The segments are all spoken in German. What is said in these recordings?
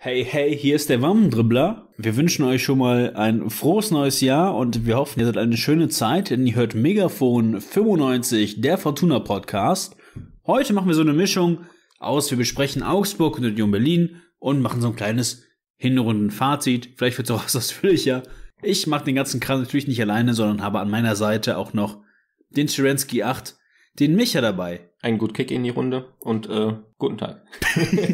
Hey, hey, hier ist der Wammendribbler. Wir wünschen euch schon mal ein frohes neues Jahr und wir hoffen, ihr seid eine schöne Zeit, denn ihr hört Megafon 95, der Fortuna Podcast. Heute machen wir so eine Mischung aus, wir besprechen Augsburg und Union Berlin und machen so ein kleines Hinrundenfazit. Vielleicht wird es auch was ausführlicher. Ich mache den ganzen Kram natürlich nicht alleine, sondern habe an meiner Seite auch noch den Scherensky 8 den Micha dabei. Einen guten Kick in die Runde und äh, guten Tag.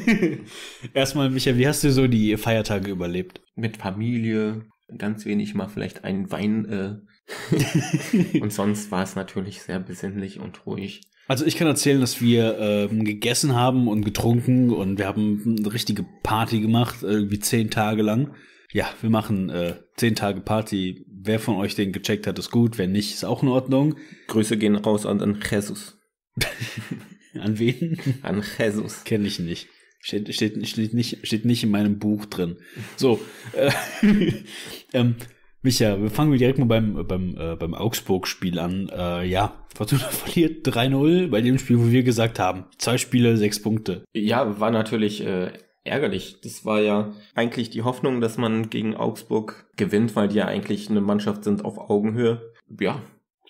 Erstmal, Micha, wie hast du so die Feiertage überlebt? Mit Familie, ganz wenig mal vielleicht einen Wein. Äh. und sonst war es natürlich sehr besinnlich und ruhig. Also ich kann erzählen, dass wir ähm, gegessen haben und getrunken und wir haben eine richtige Party gemacht, irgendwie zehn Tage lang. Ja, wir machen äh, zehn Tage Party wer von euch den gecheckt hat, ist gut. Wer nicht, ist auch in Ordnung. Grüße gehen raus an, an Jesus. an wen? An Jesus. Kenne ich nicht. Steht, steht, steht, nicht, steht nicht in meinem Buch drin. So. Äh, ähm, Micha, wir fangen direkt mal beim, beim, äh, beim Augsburg-Spiel an. Äh, ja, Fortuna verliert 3-0 bei dem Spiel, wo wir gesagt haben, zwei Spiele, sechs Punkte. Ja, war natürlich äh, ärgerlich. Das war ja eigentlich die Hoffnung, dass man gegen Augsburg gewinnt, weil die ja eigentlich eine Mannschaft sind auf Augenhöhe. Ja,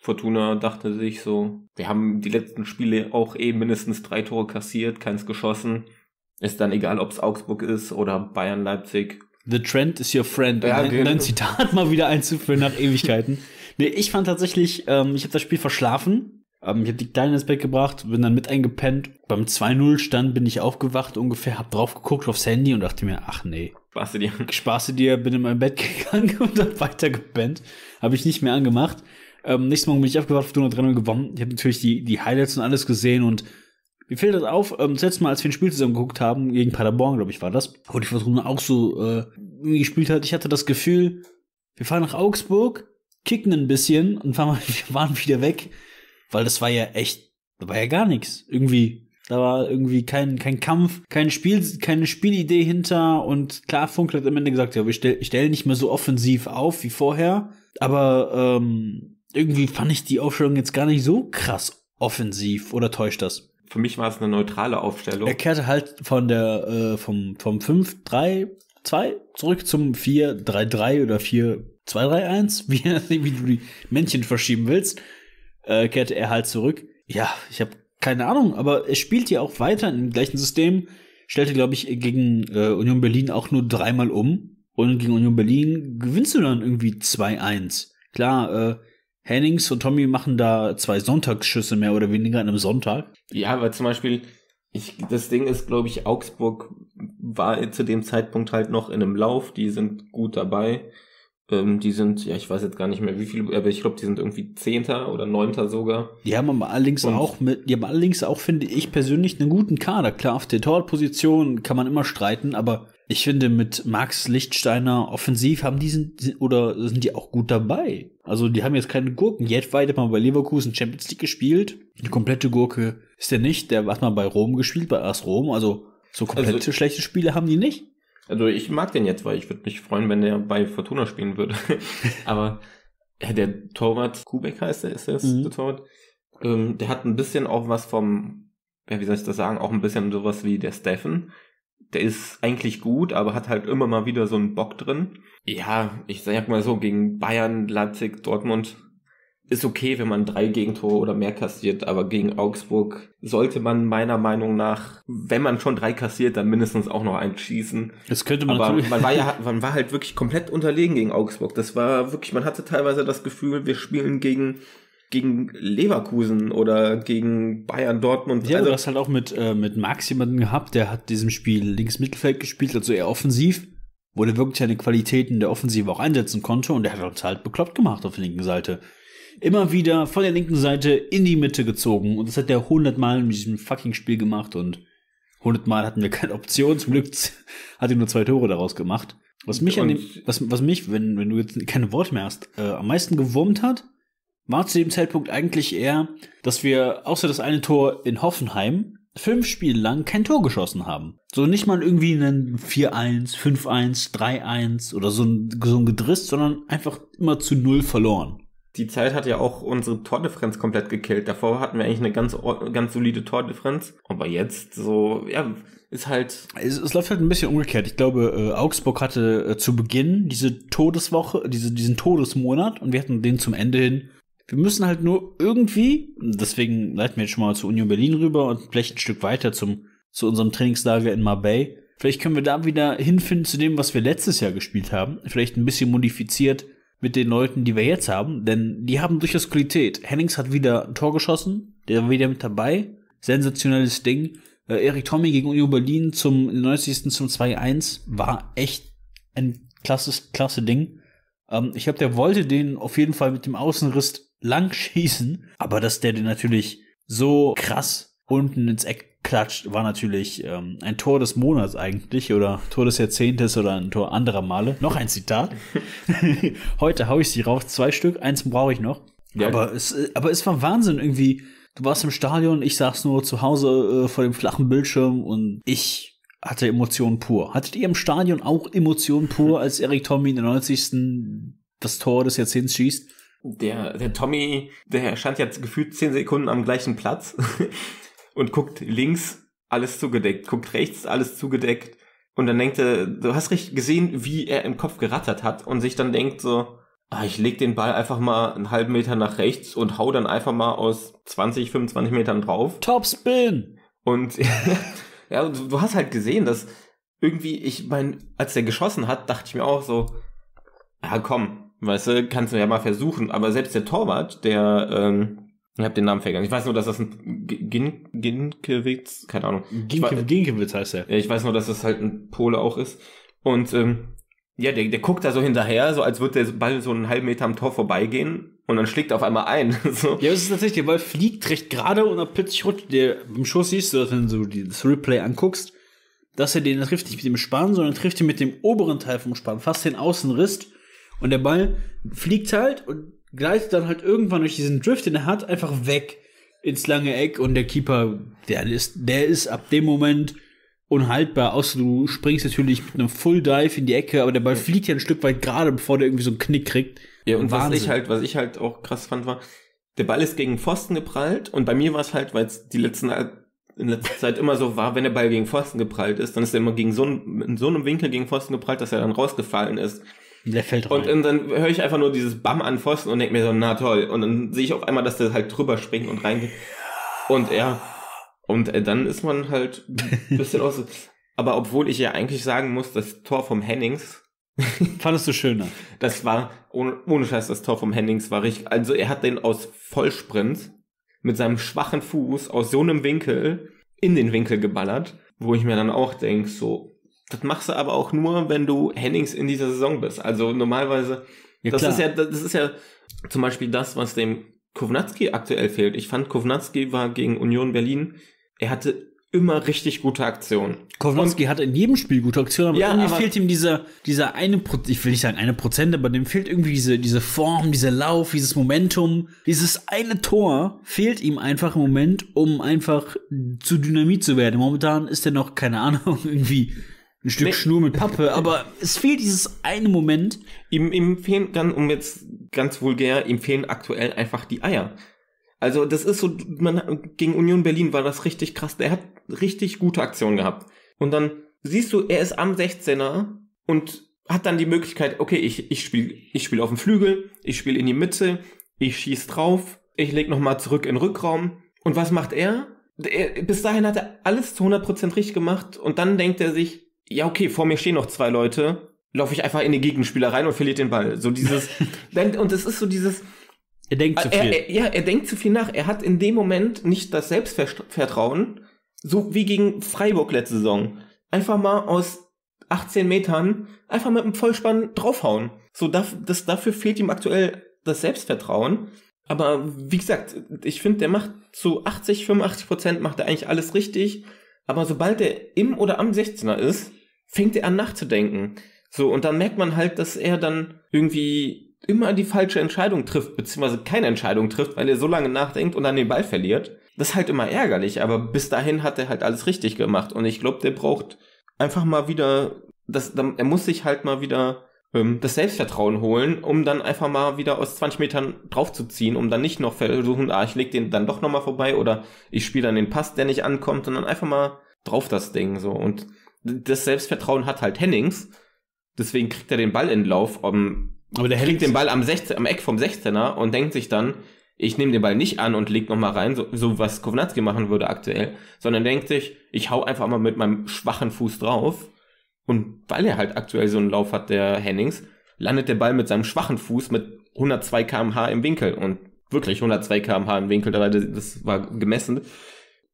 Fortuna dachte sich so, wir haben die letzten Spiele auch eh mindestens drei Tore kassiert, keins geschossen. Ist dann egal, ob es Augsburg ist oder Bayern Leipzig. The Trend is your friend. Ja, ein, ein genau. Zitat mal wieder einzuführen nach Ewigkeiten. Nee, ich fand tatsächlich, ähm, ich habe das Spiel verschlafen. Ähm, ich habe die Kleinen ins Bett gebracht, bin dann mit eingepennt. Beim 2-0 stand, bin ich aufgewacht ungefähr, hab drauf geguckt aufs Handy und dachte mir, ach nee. Spaß dir. Spaß dir, bin in mein Bett gegangen und dann weiter gepennt. Habe ich nicht mehr angemacht. Ähm, nächsten Morgen bin ich aufgewacht, Fortuna 3 gewonnen. Ich habe natürlich die, die Highlights und alles gesehen und mir fällt das auf, ähm, das letzte Mal, als wir ein Spiel zusammen geguckt haben, gegen Paderborn, glaube ich, war das, wo die Fortuna auch so äh, gespielt hat, ich hatte das Gefühl, wir fahren nach Augsburg, kicken ein bisschen und fahren, wir waren wieder weg weil das war ja echt, da war ja gar nichts. Irgendwie. Da war irgendwie kein, kein Kampf, kein Spiel, keine Spielidee hinter und klar, Funkel hat am Ende gesagt, ja, wir stell, stellen nicht mehr so offensiv auf wie vorher, aber ähm, irgendwie fand ich die Aufstellung jetzt gar nicht so krass offensiv oder täuscht das? Für mich war es eine neutrale Aufstellung. Er kehrte halt von der, äh, vom, vom 5-3 2 zurück zum 4-3-3 oder 4-2-3-1, wie, wie du die Männchen verschieben willst äh, kehrte er halt zurück. Ja, ich habe keine Ahnung, aber er spielt ja auch weiter im gleichen System. Stellte, glaube ich, gegen äh, Union Berlin auch nur dreimal um. Und gegen Union Berlin gewinnst du dann irgendwie 2-1. Klar, äh, Hennings und Tommy machen da zwei Sonntagsschüsse mehr oder weniger an einem Sonntag. Ja, weil zum Beispiel, ich, das Ding ist, glaube ich, Augsburg war zu dem Zeitpunkt halt noch in einem Lauf, die sind gut dabei. Ähm, die sind, ja, ich weiß jetzt gar nicht mehr wie viel, aber ich glaube, die sind irgendwie Zehnter oder Neunter sogar. Die haben aber allerdings und auch mit, die haben allerdings auch, finde ich persönlich, einen guten Kader. Klar, auf der Torwartposition kann man immer streiten, aber ich finde, mit Max Lichtsteiner offensiv haben die sind, oder sind die auch gut dabei. Also, die haben jetzt keine Gurken. Jedweid hat mal bei Leverkusen Champions League gespielt. Eine komplette Gurke ist der nicht. Der hat mal bei Rom gespielt, bei AS Rom. Also, so komplette also, schlechte Spiele haben die nicht. Also ich mag den jetzt, weil ich würde mich freuen, wenn der bei Fortuna spielen würde. Aber der Torwart, Kubek heißt er, ist das mhm. der Torwart? Ähm, der hat ein bisschen auch was vom, ja, wie soll ich das sagen, auch ein bisschen sowas wie der Steffen. Der ist eigentlich gut, aber hat halt immer mal wieder so einen Bock drin. Ja, ich sag mal so, gegen Bayern, Leipzig, Dortmund ist okay, wenn man drei Gegentore oder mehr kassiert, aber gegen Augsburg sollte man meiner Meinung nach, wenn man schon drei kassiert, dann mindestens auch noch eins schießen. Das könnte man. Aber man war ja, man war halt wirklich komplett unterlegen gegen Augsburg. Das war wirklich, man hatte teilweise das Gefühl, wir spielen gegen gegen Leverkusen oder gegen Bayern Dortmund. Ja, also, du hast halt auch mit, äh, mit Max jemanden gehabt, der hat diesem Spiel links Mittelfeld gespielt, also eher offensiv, wo der wirklich seine Qualitäten der Offensive auch einsetzen konnte und der hat uns halt bekloppt gemacht auf der linken Seite immer wieder von der linken Seite in die Mitte gezogen. Und das hat der hundertmal in diesem fucking Spiel gemacht. Und hundertmal hatten wir keine Option. Zum Glück hat er nur zwei Tore daraus gemacht. Was mich, an dem, was, was mich wenn, wenn du jetzt keine Worte mehr hast, äh, am meisten gewurmt hat, war zu dem Zeitpunkt eigentlich eher, dass wir außer das eine Tor in Hoffenheim fünf Spiele lang kein Tor geschossen haben. So nicht mal irgendwie einen 4-1, 5-1, 3-1 oder so ein, so ein Gedriss, sondern einfach immer zu null verloren die Zeit hat ja auch unsere Tordifferenz komplett gekillt. Davor hatten wir eigentlich eine ganz, ganz solide Tordifferenz. Aber jetzt so, ja, ist halt. Es, es läuft halt ein bisschen umgekehrt. Ich glaube, äh, Augsburg hatte äh, zu Beginn diese Todeswoche, diese, diesen Todesmonat und wir hatten den zum Ende hin. Wir müssen halt nur irgendwie, deswegen leiten wir jetzt schon mal zu Union Berlin rüber und vielleicht ein Stück weiter zum, zu unserem Trainingslager in Marbella. Vielleicht können wir da wieder hinfinden zu dem, was wir letztes Jahr gespielt haben. Vielleicht ein bisschen modifiziert mit den Leuten, die wir jetzt haben, denn die haben durchaus Qualität. Hennings hat wieder ein Tor geschossen, der war wieder mit dabei. Sensationelles Ding. Äh, Erik Tommy gegen Union Berlin zum 90. zum 2-1 war echt ein klasses, klasse Ding. Ähm, ich glaube, der wollte den auf jeden Fall mit dem Außenriss lang schießen, aber dass der den natürlich so krass unten ins Eck geklatscht, war natürlich ähm, ein Tor des Monats eigentlich oder Tor des Jahrzehntes oder ein Tor anderer Male. Noch ein Zitat. Heute hau ich sie rauf, zwei Stück, eins brauche ich noch. Ja. Aber, es, äh, aber es war Wahnsinn irgendwie. Du warst im Stadion, ich saß nur zu Hause äh, vor dem flachen Bildschirm und ich hatte Emotionen pur. Hattet ihr im Stadion auch Emotionen pur, als Eric Tommy in der 90. das Tor des Jahrzehnts schießt? der, der Tommy, der stand jetzt gefühlt zehn Sekunden am gleichen Platz und guckt links, alles zugedeckt, guckt rechts, alles zugedeckt. Und dann denkt er, du hast recht gesehen, wie er im Kopf gerattert hat und sich dann denkt so, ah, ich leg den Ball einfach mal einen halben Meter nach rechts und hau dann einfach mal aus 20, 25 Metern drauf. Top Spin! Und ja, du, du hast halt gesehen, dass irgendwie, ich mein, als der geschossen hat, dachte ich mir auch so, ah komm, weißt du, kannst du ja mal versuchen. Aber selbst der Torwart, der ähm, ich habe den Namen vergessen. Ich weiß nur, dass das ein Gin Ginkiewicz, keine Ahnung. Ginke, Ginkiewicz heißt er. Ja, ich weiß nur, dass das halt ein Pole auch ist. Und ähm, ja, der, der guckt da so hinterher, so als würde der Ball so einen halben Meter am Tor vorbeigehen und dann schlägt er auf einmal ein. so. Ja, das ist tatsächlich, der Ball fliegt recht gerade und dann plötzlich rutscht der im Schuss siehst du, wenn du das Replay anguckst, dass er den trifft nicht mit dem Spann, sondern trifft ihn mit dem oberen Teil vom Spann, fast den Außenriss. Und der Ball fliegt halt und gleitet dann halt irgendwann durch diesen Drift, den er hat, einfach weg ins lange Eck und der Keeper, der ist, der ist ab dem Moment unhaltbar, außer du springst natürlich mit einem Full Dive in die Ecke, aber der Ball fliegt ja ein Stück weit gerade, bevor der irgendwie so einen Knick kriegt. Ja, und Wahnsinn. was ich halt, was ich halt auch krass fand, war, der Ball ist gegen Pfosten geprallt und bei mir war es halt, weil es die letzten in letzter Zeit immer so war, wenn der Ball gegen Pfosten geprallt ist, dann ist er immer gegen so einen, in so einem Winkel gegen Pfosten geprallt, dass er dann rausgefallen ist. Der fällt rein. Und, und dann höre ich einfach nur dieses Bam an Pfosten und denke mir so, na toll. Und dann sehe ich auf einmal, dass der halt drüber springt und reingeht. Und ja. Und äh, dann ist man halt ein bisschen aus. Aber obwohl ich ja eigentlich sagen muss, das Tor vom Hennings. Fandest du schöner? Das war, ohne, ohne Scheiß, das Tor vom Hennings war richtig. Also er hat den aus Vollsprint mit seinem schwachen Fuß aus so einem Winkel in den Winkel geballert, wo ich mir dann auch denke, so, das machst du aber auch nur, wenn du Hennings in dieser Saison bist. Also normalerweise, ja, das klar. ist ja, das ist ja zum Beispiel das, was dem Kovnatski aktuell fehlt. Ich fand, Kovnatski war gegen Union Berlin, er hatte immer richtig gute Aktionen. Kovnatski hatte in jedem Spiel gute Aktionen, aber ja, irgendwie aber fehlt ihm dieser, dieser eine Prozent, ich will nicht sagen eine Prozent, aber dem fehlt irgendwie diese, diese Form, dieser Lauf, dieses Momentum, dieses eine Tor fehlt ihm einfach im Moment, um einfach zu Dynamit zu werden. Momentan ist er noch, keine Ahnung, irgendwie ein Stück nee. Schnur mit Pappe, aber es fehlt dieses eine Moment. Ihm, ihm fehlen, dann, um jetzt ganz vulgär, ihm fehlen aktuell einfach die Eier. Also das ist so, man, gegen Union Berlin war das richtig krass. Der hat richtig gute Aktionen gehabt. Und dann siehst du, er ist am 16er und hat dann die Möglichkeit, okay, ich, ich spiele ich spiel auf dem Flügel, ich spiele in die Mitte, ich schieß drauf, ich leg nochmal zurück in den Rückraum. Und was macht er? er? Bis dahin hat er alles zu 100% richtig gemacht und dann denkt er sich, ja, okay, vor mir stehen noch zwei Leute, laufe ich einfach in den Gegenspieler rein und verliert den Ball. So dieses, und es ist so dieses, er denkt zu viel. Er, er, ja, er denkt zu viel nach. Er hat in dem Moment nicht das Selbstvertrauen, so wie gegen Freiburg letzte Saison. Einfach mal aus 18 Metern einfach mit einem Vollspann draufhauen. So, das, das, dafür fehlt ihm aktuell das Selbstvertrauen. Aber wie gesagt, ich finde, der macht zu 80, 85 Prozent macht er eigentlich alles richtig. Aber sobald er im oder am 16er ist, fängt er an nachzudenken. So, und dann merkt man halt, dass er dann irgendwie immer die falsche Entscheidung trifft, beziehungsweise keine Entscheidung trifft, weil er so lange nachdenkt und dann den Ball verliert. Das ist halt immer ärgerlich, aber bis dahin hat er halt alles richtig gemacht. Und ich glaube, der braucht einfach mal wieder, das, er muss sich halt mal wieder ähm, das Selbstvertrauen holen, um dann einfach mal wieder aus 20 Metern draufzuziehen, um dann nicht noch versuchen, ah, ich leg den dann doch nochmal vorbei oder ich spiele dann den Pass, der nicht ankommt, sondern einfach mal drauf das Ding so. Und das Selbstvertrauen hat halt Hennings, deswegen kriegt er den Ball in Lauf, um, aber der kriegt den Ball am, 16, am Eck vom 16er und denkt sich dann, ich nehme den Ball nicht an und leg nochmal rein, so, so was Kovnatski machen würde aktuell, sondern denkt sich, ich hau einfach mal mit meinem schwachen Fuß drauf und weil er halt aktuell so einen Lauf hat, der Hennings, landet der Ball mit seinem schwachen Fuß mit 102 km/h im Winkel. Und wirklich 102 km/h im Winkel, das war gemessen.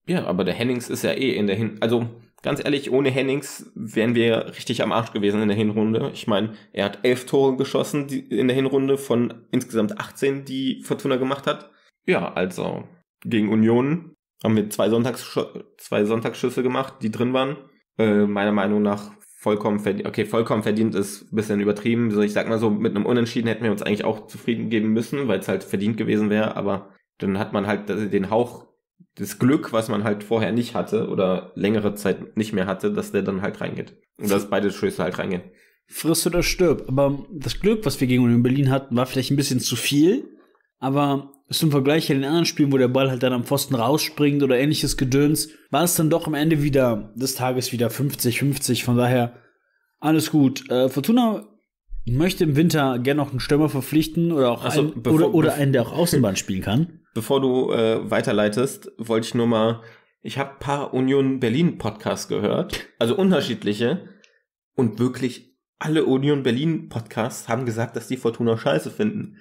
Ja, aber der Hennings ist ja eh in der Hin... Also, ganz ehrlich, ohne Hennings wären wir richtig am Arsch gewesen in der Hinrunde. Ich meine, er hat elf Tore geschossen in der Hinrunde von insgesamt 18, die Fortuna gemacht hat. Ja, also gegen Union haben wir zwei, Sonntags zwei Sonntagsschüsse gemacht, die drin waren. Äh, meiner Meinung nach vollkommen verdient, okay, vollkommen verdient ist ein bisschen übertrieben. So, ich sag mal so, mit einem Unentschieden hätten wir uns eigentlich auch zufrieden geben müssen, weil es halt verdient gewesen wäre, aber dann hat man halt den Hauch, das Glück, was man halt vorher nicht hatte oder längere Zeit nicht mehr hatte, dass der dann halt reingeht. Und dass beide Schüsse halt reingehen. Friss oder stirb. Aber das Glück, was wir gegen Union Berlin hatten, war vielleicht ein bisschen zu viel. Aber ist im Vergleich zu den anderen Spielen, wo der Ball halt dann am Pfosten rausspringt oder ähnliches Gedöns, war es dann doch am Ende wieder des Tages wieder 50-50. Von daher alles gut. Äh, Fortuna möchte im Winter gerne noch einen Stürmer verpflichten oder auch so, einen, bevor, oder, oder einen, der auch Außenbahn spielen kann. Bevor du äh, weiterleitest, wollte ich nur mal, ich habe paar Union Berlin Podcasts gehört, also unterschiedliche und wirklich alle Union Berlin Podcasts haben gesagt, dass die Fortuna Scheiße finden.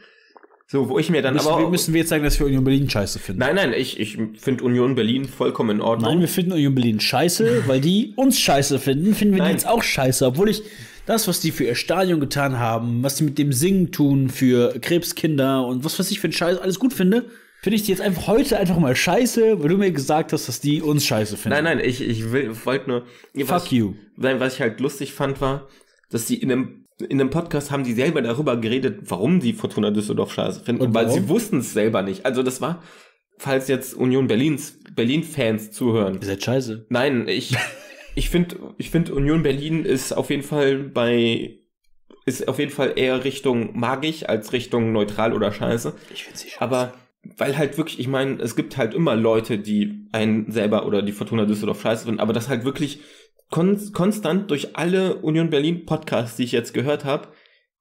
So, wo ich mir dann müssen, aber. Wir, müssen wir jetzt sagen, dass wir Union Berlin scheiße finden? Nein, nein, ich, ich finde Union Berlin vollkommen in Ordnung. Nein, wir finden Union Berlin scheiße, weil die uns scheiße finden, finden wir nein. die jetzt auch scheiße. Obwohl ich das, was die für ihr Stadion getan haben, was die mit dem Singen tun für Krebskinder und was weiß ich für ein Scheiß alles gut finde, finde ich die jetzt einfach heute einfach mal scheiße, weil du mir gesagt hast, dass die uns scheiße finden. Nein, nein, ich, ich wollte nur. Fuck was, you. Nein, was ich halt lustig fand, war, dass die in einem in einem Podcast haben die selber darüber geredet, warum sie Fortuna Düsseldorf scheiße finden, und weil sie wussten es selber nicht. Also das war, falls jetzt Union Berlins, Berlin-Fans zuhören. Ihr seid scheiße. Nein, ich, ich finde, ich finde Union Berlin ist auf jeden Fall bei, ist auf jeden Fall eher Richtung magisch als Richtung neutral oder scheiße. Ich finde sie scheiße. Aber weil halt wirklich, ich meine, es gibt halt immer Leute, die einen selber oder die Fortuna Düsseldorf scheiße finden, aber das halt wirklich kon konstant durch alle Union Berlin Podcasts, die ich jetzt gehört habe,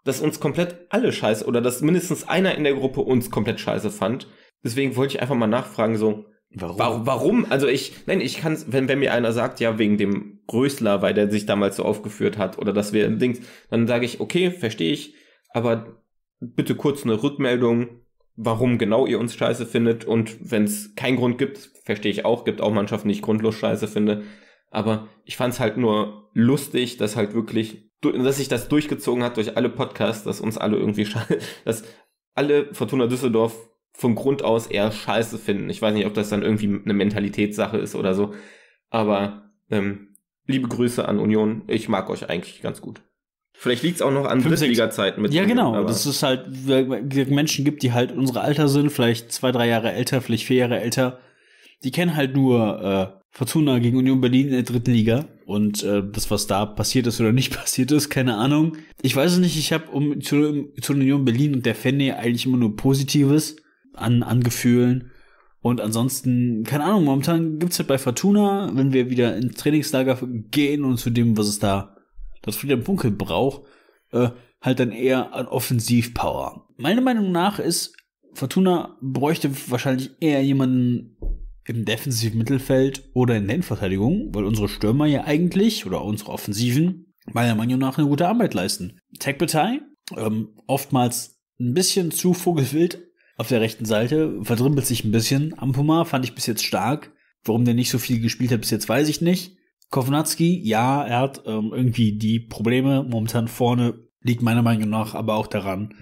dass uns komplett alle scheiße oder dass mindestens einer in der Gruppe uns komplett scheiße fand. Deswegen wollte ich einfach mal nachfragen, so, Warum? Warum? Warum? Also ich, nein, ich kann wenn, wenn mir einer sagt, ja, wegen dem Rösler, weil der sich damals so aufgeführt hat oder dass wir Dings, dann sage ich, okay, verstehe ich, aber bitte kurz eine Rückmeldung, warum genau ihr uns scheiße findet. Und wenn es keinen Grund gibt, verstehe ich auch, gibt auch Mannschaften, die ich grundlos scheiße finde. Aber ich fand es halt nur lustig, dass halt wirklich, dass sich das durchgezogen hat durch alle Podcasts, dass uns alle irgendwie scheiße, dass alle Fortuna Düsseldorf von Grund aus eher scheiße finden. Ich weiß nicht, ob das dann irgendwie eine Mentalitätssache ist oder so. Aber ähm, liebe Grüße an Union. Ich mag euch eigentlich ganz gut. Vielleicht liegt es auch noch an Drittliga-Zeiten mit. Ja, drin, genau. Das ist halt Menschen gibt, die halt unsere Alter sind, vielleicht zwei, drei Jahre älter, vielleicht vier Jahre älter. Die kennen halt nur äh, Fortuna gegen Union Berlin in der dritten Liga. Und äh, das, was da passiert ist oder nicht passiert ist, keine Ahnung. Ich weiß es nicht. Ich habe um, zu, zu Union Berlin und der Fenne eigentlich immer nur Positives an, an Gefühlen. Und ansonsten, keine Ahnung, momentan gibt's halt bei Fortuna, wenn wir wieder ins Trainingslager gehen und zu dem, was es da was das im Funkel braucht, äh, halt dann eher an Offensivpower. Meiner Meinung nach ist, Fortuna bräuchte wahrscheinlich eher jemanden im defensiven Mittelfeld oder in der Innenverteidigung, weil unsere Stürmer ja eigentlich oder unsere Offensiven meiner Meinung nach eine gute Arbeit leisten. Tech-Partei, ähm, oftmals ein bisschen zu vogelwild auf der rechten Seite, verdrimpelt sich ein bisschen. Ampuma fand ich bis jetzt stark. Warum der nicht so viel gespielt hat bis jetzt, weiß ich nicht. Kovnatski, ja, er hat ähm, irgendwie die Probleme momentan vorne, liegt meiner Meinung nach aber auch daran,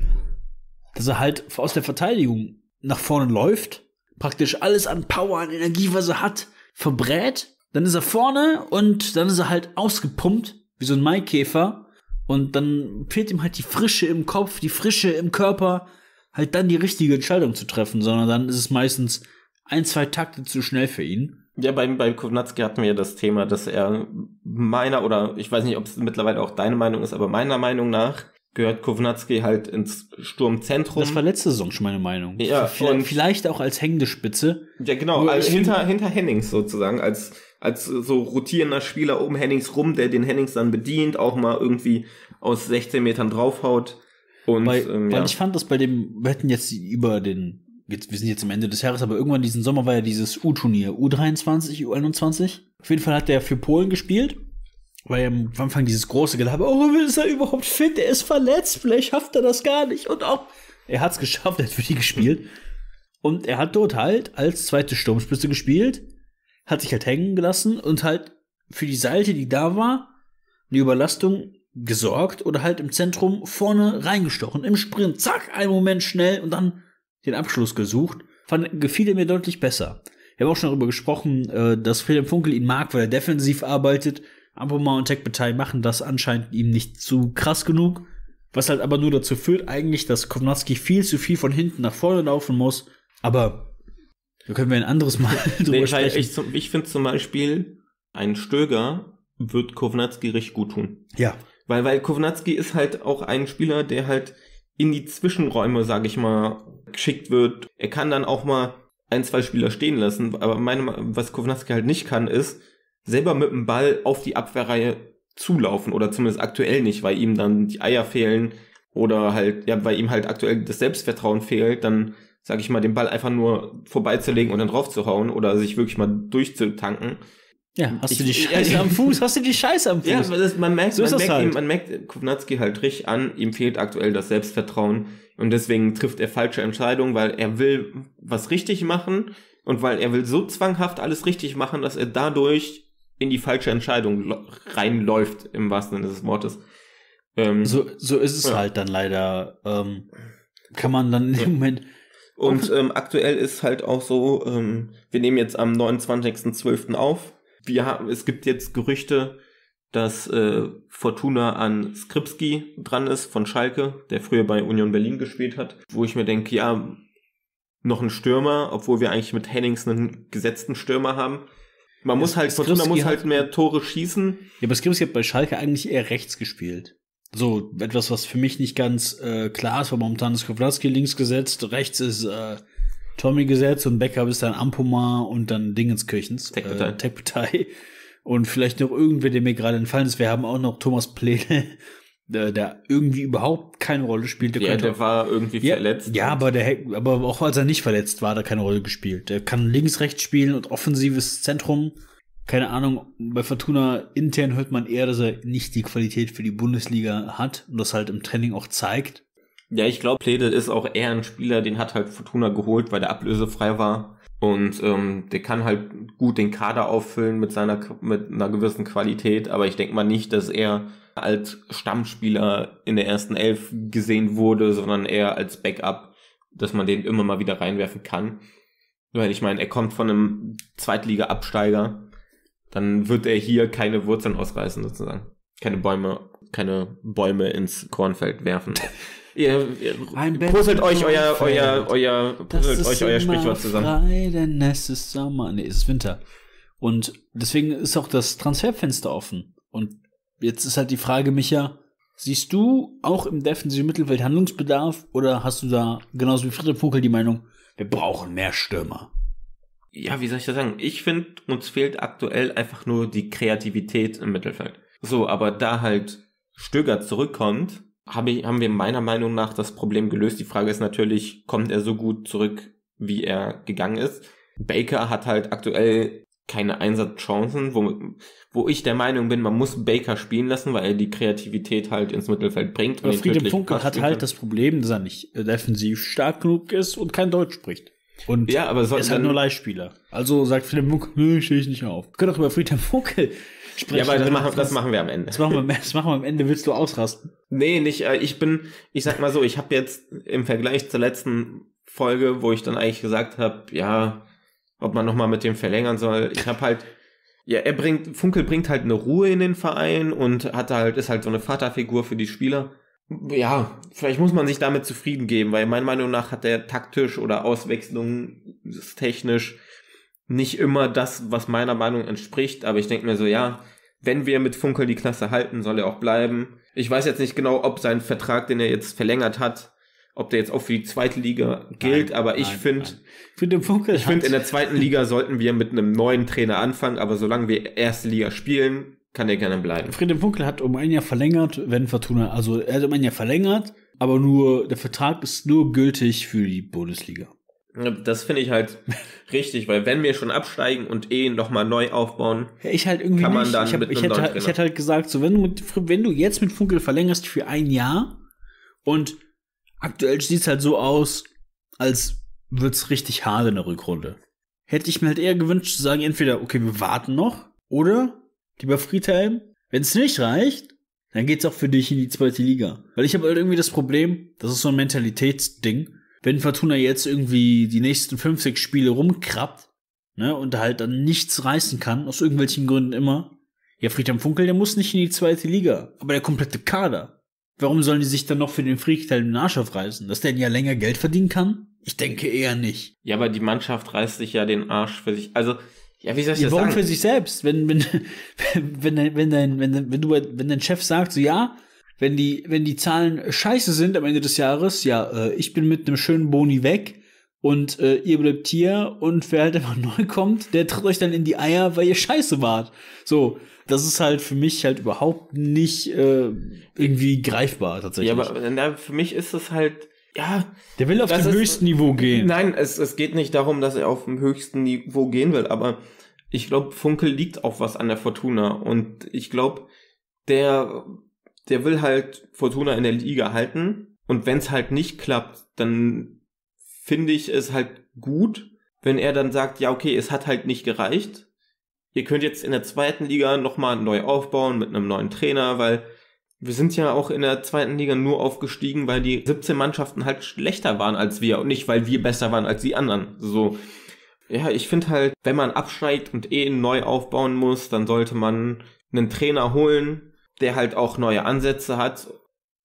dass er halt aus der Verteidigung nach vorne läuft, praktisch alles an Power, an Energie, was er hat, verbrät, dann ist er vorne und dann ist er halt ausgepumpt, wie so ein Maikäfer, und dann fehlt ihm halt die Frische im Kopf, die Frische im Körper, halt dann die richtige Entscheidung zu treffen, sondern dann ist es meistens ein, zwei Takte zu schnell für ihn. Ja, bei, bei Kovnatski hatten wir das Thema, dass er meiner oder ich weiß nicht, ob es mittlerweile auch deine Meinung ist, aber meiner Meinung nach gehört Kovnatski halt ins Sturmzentrum. Das war letzte Saison schon meine Meinung. Ja, vielleicht, vielleicht auch als hängende Spitze. Ja, genau, als hinter, hinter Hennings sozusagen, als, als so rotierender Spieler um Hennings rum, der den Hennings dann bedient, auch mal irgendwie aus 16 Metern draufhaut. Und, bei, ähm, ja. Weil ich fand, dass bei dem, wir hätten jetzt über den jetzt, wir sind jetzt am Ende des Jahres, aber irgendwann diesen Sommer war ja dieses U-Turnier, U23, U21. Auf jeden Fall hat der für Polen gespielt, weil er am Anfang dieses große gedacht habe, oh, ist er überhaupt fit? Er ist verletzt, vielleicht schafft er das gar nicht. Und auch, er hat es geschafft, er hat für die gespielt. Und er hat dort halt als zweite Sturmspitze gespielt, hat sich halt hängen gelassen und halt für die Seite, die da war, die Überlastung gesorgt oder halt im Zentrum vorne reingestochen, im Sprint, zack, einen Moment schnell und dann den Abschluss gesucht. Fand, gefiel er mir deutlich besser. Wir haben auch schon darüber gesprochen, äh, dass Philipp Funkel ihn mag, weil er defensiv arbeitet. Ampoma und Tech machen das anscheinend ihm nicht zu krass genug. Was halt aber nur dazu führt, eigentlich, dass Kovnatski viel zu viel von hinten nach vorne laufen muss. Aber da können wir ein anderes Mal drüber nee, sprechen. Ich, ich finde zum Beispiel, ein Stöger wird Kovnatski recht gut tun. Ja. Weil, weil Kovnatski ist halt auch ein Spieler, der halt in die Zwischenräume, sage ich mal, geschickt wird. Er kann dann auch mal ein, zwei Spieler stehen lassen. Aber meine, was Kovnatski halt nicht kann, ist selber mit dem Ball auf die Abwehrreihe zulaufen oder zumindest aktuell nicht, weil ihm dann die Eier fehlen oder halt, ja, weil ihm halt aktuell das Selbstvertrauen fehlt, dann sag ich mal, den Ball einfach nur vorbeizulegen und dann draufzuhauen oder sich wirklich mal durchzutanken. Ja, hm, hast ich, du die Scheiße ja, am Fuß? Hast du die Scheiße am Fuß? Ja, das, man merkt, so man, merkt halt. ihm, man merkt Kovnatski halt richtig an, ihm fehlt aktuell das Selbstvertrauen und deswegen trifft er falsche Entscheidungen, weil er will was richtig machen und weil er will so zwanghaft alles richtig machen, dass er dadurch in die falsche Entscheidung reinläuft, im wahrsten Sinne des Wortes. Ähm, so, so ist es ja. halt dann leider. Ähm, kann man dann im ja. Moment. Und ähm, aktuell ist halt auch so, ähm, wir nehmen jetzt am 29.12. auf wir haben, es gibt jetzt Gerüchte, dass äh, Fortuna an Skripski dran ist von Schalke, der früher bei Union Berlin gespielt hat, wo ich mir denke, ja, noch ein Stürmer, obwohl wir eigentlich mit Hennings einen gesetzten Stürmer haben. Man muss halt, Fortuna muss halt mehr Tore schießen. Ja, aber Skripski hat bei Schalke eigentlich eher rechts gespielt. So, etwas, was für mich nicht ganz äh, klar ist, weil momentan ist Kowalski links gesetzt, rechts ist äh, Tommy gesetzt und Backup ist dann Ampoma und dann Dingenskirchens. Tech-Partei. Äh, Tech und vielleicht noch irgendwer, der mir gerade entfallen ist. Wir haben auch noch Thomas Pläne, der, der irgendwie überhaupt keine Rolle spielte. Ja, der war irgendwie ja, verletzt. Ja, aber, der, aber auch als er nicht verletzt war, hat er keine Rolle gespielt. Der kann links, rechts spielen und offensives Zentrum. Keine Ahnung, bei Fortuna intern hört man eher, dass er nicht die Qualität für die Bundesliga hat und das halt im Training auch zeigt. Ja, ich glaube, Plede ist auch eher ein Spieler, den hat halt Fortuna geholt, weil der ablösefrei war. Und ähm, der kann halt gut den Kader auffüllen mit seiner mit einer gewissen Qualität, aber ich denke mal nicht, dass er als Stammspieler in der ersten Elf gesehen wurde, sondern eher als Backup, dass man den immer mal wieder reinwerfen kann. Weil ich meine, er kommt von einem Zweitliga-Absteiger, dann wird er hier keine Wurzeln ausreißen, sozusagen. Keine Bäume, keine Bäume ins Kornfeld werfen. ihr, ihr puzzelt euch euer, euer, euer, puzzelt euch euer Sprichwort zusammen. Frei, denn es ist Sommer. Nee, es ist Winter. Und deswegen ist auch das Transferfenster offen. Und jetzt ist halt die Frage, Micha, siehst du auch im defensiven Mittelfeld Handlungsbedarf oder hast du da genauso wie Friedrich Pukel die Meinung, wir brauchen mehr Stürmer? Ja, wie soll ich das sagen? Ich finde, uns fehlt aktuell einfach nur die Kreativität im Mittelfeld. So, aber da halt Stöger zurückkommt, hab ich, haben wir meiner Meinung nach das Problem gelöst. Die Frage ist natürlich, kommt er so gut zurück, wie er gegangen ist? Baker hat halt aktuell keine Einsatzchancen, wo, wo ich der Meinung bin, man muss Baker spielen lassen, weil er die Kreativität halt ins Mittelfeld bringt. Aber Friedrich Funke hat halt das Problem, dass er nicht äh, defensiv stark genug ist und kein Deutsch spricht. Und ja, aber er ist halt nur Leihspieler. Also sagt Friede Funkel, nö, stehe ich nicht auf. Wir können auch über Friede Funkel sprechen. Ja, aber das machen, das machen wir am Ende. Das machen wir, das machen wir am Ende. Willst du ausrasten? Nee, nicht. Äh, ich bin, ich sag mal so, ich habe jetzt im Vergleich zur letzten Folge, wo ich dann eigentlich gesagt habe, ja, ob man nochmal mit dem verlängern soll. Ich habe halt, ja, er bringt, Funkel bringt halt eine Ruhe in den Verein und hat halt, ist halt so eine Vaterfigur für die Spieler. Ja, vielleicht muss man sich damit zufrieden geben, weil meiner Meinung nach hat er taktisch oder auswechslungstechnisch nicht immer das, was meiner Meinung entspricht, aber ich denke mir so, ja, wenn wir mit Funkel die Klasse halten, soll er auch bleiben. Ich weiß jetzt nicht genau, ob sein Vertrag, den er jetzt verlängert hat, ob der jetzt auch für die zweite Liga gilt, nein, aber ich finde, ich finde in der zweiten Liga sollten wir mit einem neuen Trainer anfangen, aber solange wir erste Liga spielen, kann er gerne bleiben. Friedrich Funkel hat um ein Jahr verlängert, wenn Fortuna, also er hat um ein Jahr verlängert, aber nur, der Vertrag ist nur gültig für die Bundesliga. Das finde ich halt richtig, weil wenn wir schon absteigen und eh mal neu aufbauen, ich halt irgendwie kann man nicht. dann ich hab, mit ich hätte, halt, Ich hätte halt gesagt, so wenn du, mit, wenn du jetzt mit Funkel verlängerst für ein Jahr und aktuell sieht es halt so aus, als wird's richtig hart in der Rückrunde. Hätte ich mir halt eher gewünscht zu sagen, entweder, okay, wir warten noch, oder, lieber Friedhelm, wenn es nicht reicht, dann geht's auch für dich in die zweite Liga. Weil ich habe halt irgendwie das Problem, das ist so ein Mentalitätsding, wenn Fortuna jetzt irgendwie die nächsten 50 Spiele rumkrabbt, ne, und halt dann nichts reißen kann, aus irgendwelchen Gründen immer, ja, Friedhelm Funkel, der muss nicht in die zweite Liga, aber der komplette Kader. Warum sollen die sich dann noch für den Friedhelm den Arsch aufreißen? Dass der ein ja länger Geld verdienen kann? Ich denke eher nicht. Ja, aber die Mannschaft reißt sich ja den Arsch für sich. Also, ja, wie soll ich ja, das warum sagen? für sich selbst? Wenn, wenn, wenn, wenn, dein, wenn, wenn, du, wenn dein Chef sagt, so, ja, wenn die, wenn die Zahlen scheiße sind am Ende des Jahres, ja, äh, ich bin mit einem schönen Boni weg und äh, ihr bleibt hier und wer halt einfach neu kommt, der tritt euch dann in die Eier, weil ihr scheiße wart. So, das ist halt für mich halt überhaupt nicht äh, irgendwie greifbar tatsächlich. Ja, aber na, für mich ist das halt, ja. Der will auf dem höchsten Niveau gehen. Nein, es, es geht nicht darum, dass er auf dem höchsten Niveau gehen will, aber ich glaube, Funkel liegt auch was an der Fortuna und ich glaube, der der will halt Fortuna in der Liga halten. Und wenn es halt nicht klappt, dann finde ich es halt gut, wenn er dann sagt, ja, okay, es hat halt nicht gereicht. Ihr könnt jetzt in der zweiten Liga nochmal neu aufbauen mit einem neuen Trainer, weil wir sind ja auch in der zweiten Liga nur aufgestiegen, weil die 17 Mannschaften halt schlechter waren als wir und nicht, weil wir besser waren als die anderen. So. Ja, ich finde halt, wenn man abschneidet und eh neu aufbauen muss, dann sollte man einen Trainer holen, der halt auch neue Ansätze hat.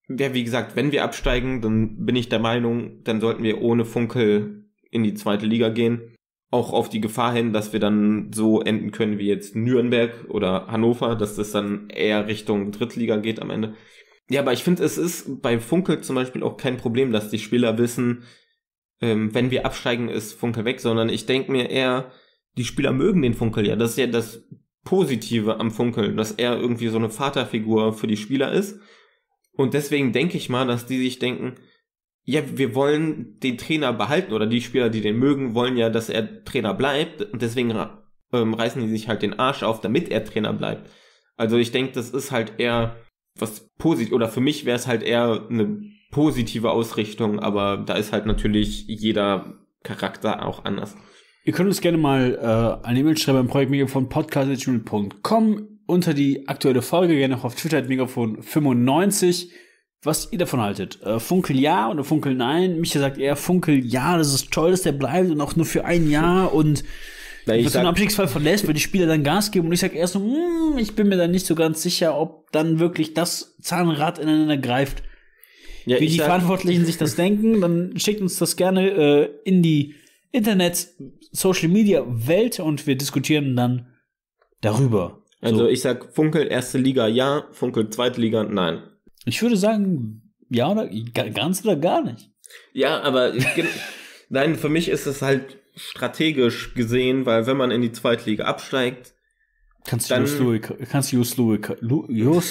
Ja, wie gesagt, wenn wir absteigen, dann bin ich der Meinung, dann sollten wir ohne Funkel in die zweite Liga gehen. Auch auf die Gefahr hin, dass wir dann so enden können wie jetzt Nürnberg oder Hannover, dass das dann eher Richtung Drittliga geht am Ende. Ja, aber ich finde, es ist bei Funkel zum Beispiel auch kein Problem, dass die Spieler wissen, ähm, wenn wir absteigen, ist Funkel weg, sondern ich denke mir eher, die Spieler mögen den Funkel ja. Das ist ja das Positive am Funkeln, dass er irgendwie so eine Vaterfigur für die Spieler ist. Und deswegen denke ich mal, dass die sich denken, ja, wir wollen den Trainer behalten oder die Spieler, die den mögen, wollen ja, dass er Trainer bleibt. Und deswegen ähm, reißen die sich halt den Arsch auf, damit er Trainer bleibt. Also ich denke, das ist halt eher was positiv oder für mich wäre es halt eher eine positive Ausrichtung, aber da ist halt natürlich jeder Charakter auch anders. Ihr könnt uns gerne mal äh, eine E-Mail schreiben am Projektmega von podcast.com unter die aktuelle Folge, gerne auch auf Twitter Megafon 95, was ihr davon haltet. Äh, Funkel ja oder Funkel nein? Micha sagt eher Funkel ja, das ist toll, dass der bleibt und auch nur für ein Jahr und wenn du einen Abstiegsfall verlässt, weil die Spieler dann Gas geben und ich sage eher so, mm, ich bin mir dann nicht so ganz sicher, ob dann wirklich das Zahnrad ineinander greift. Ja, Wie die Verantwortlichen sich das denken, dann schickt uns das gerne äh, in die Internet, Social Media Welt und wir diskutieren dann darüber. Also so. ich sag Funkel erste Liga ja, Funkel zweite Liga nein. Ich würde sagen ja oder ganz oder gar nicht. Ja, aber nein, für mich ist es halt strategisch gesehen, weil wenn man in die zweite Liga absteigt, Kannst du Jos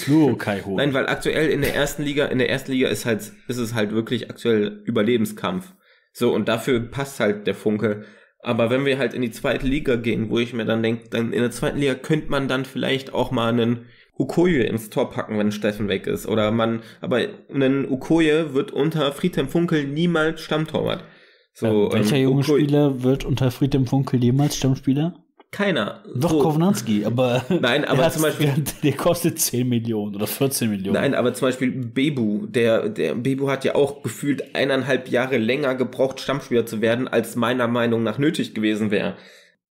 Luokai holen? Nein, weil aktuell in der ersten Liga, in der ersten Liga ist halt, ist es halt wirklich aktuell Überlebenskampf. So, und dafür passt halt der Funke. Aber wenn wir halt in die zweite Liga gehen, wo ich mir dann denke, dann in der zweiten Liga könnte man dann vielleicht auch mal einen Ukoye ins Tor packen, wenn Steffen weg ist. Oder man, aber einen Ukoye wird unter Friedhelm Funkel niemals Stammtorwart. So, ja, welcher ähm, junge Spieler wird unter Friedhelm Funkel jemals Stammspieler? Keiner. Doch, so. Kownanski, aber. Nein, aber zum Beispiel. Der, der, kostet 10 Millionen oder 14 Millionen. Nein, aber zum Beispiel Bebu, der, der Bebu hat ja auch gefühlt eineinhalb Jahre länger gebraucht, Stammspieler zu werden, als meiner Meinung nach nötig gewesen wäre.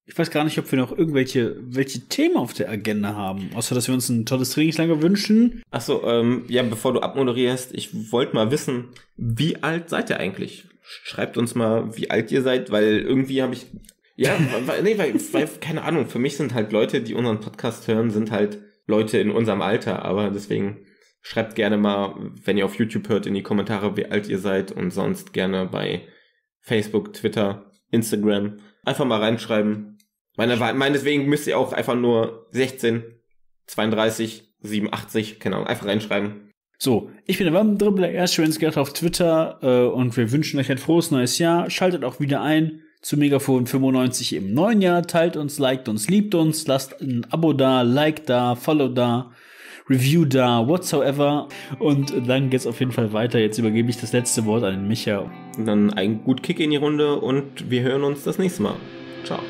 Ich weiß gar nicht, ob wir noch irgendwelche welche Themen auf der Agenda haben, außer dass wir uns ein tolles Trainingslager wünschen. Achso, ähm, ja, bevor du abmoderierst, ich wollte mal wissen, wie alt seid ihr eigentlich? Schreibt uns mal, wie alt ihr seid, weil irgendwie habe ich ja, weil, nee, weil, weil, keine Ahnung, für mich sind halt Leute, die unseren Podcast hören, sind halt Leute in unserem Alter, aber deswegen schreibt gerne mal, wenn ihr auf YouTube hört, in die Kommentare, wie alt ihr seid und sonst gerne bei Facebook, Twitter, Instagram einfach mal reinschreiben. Meine, meinetwegen müsst ihr auch einfach nur 16, 32, 87, keine Ahnung, einfach reinschreiben. So, ich bin der Wappen-Dribbler, erst auf Twitter äh, und wir wünschen euch ein frohes neues Jahr. Schaltet auch wieder ein zu Megafon 95 im neuen Jahr. Teilt uns, liked uns, liebt uns, lasst ein Abo da, Like da, Follow da, Review da, whatsoever. Und dann geht's auf jeden Fall weiter. Jetzt übergebe ich das letzte Wort an den Micha. Dann einen gut Kick in die Runde und wir hören uns das nächste Mal. Ciao.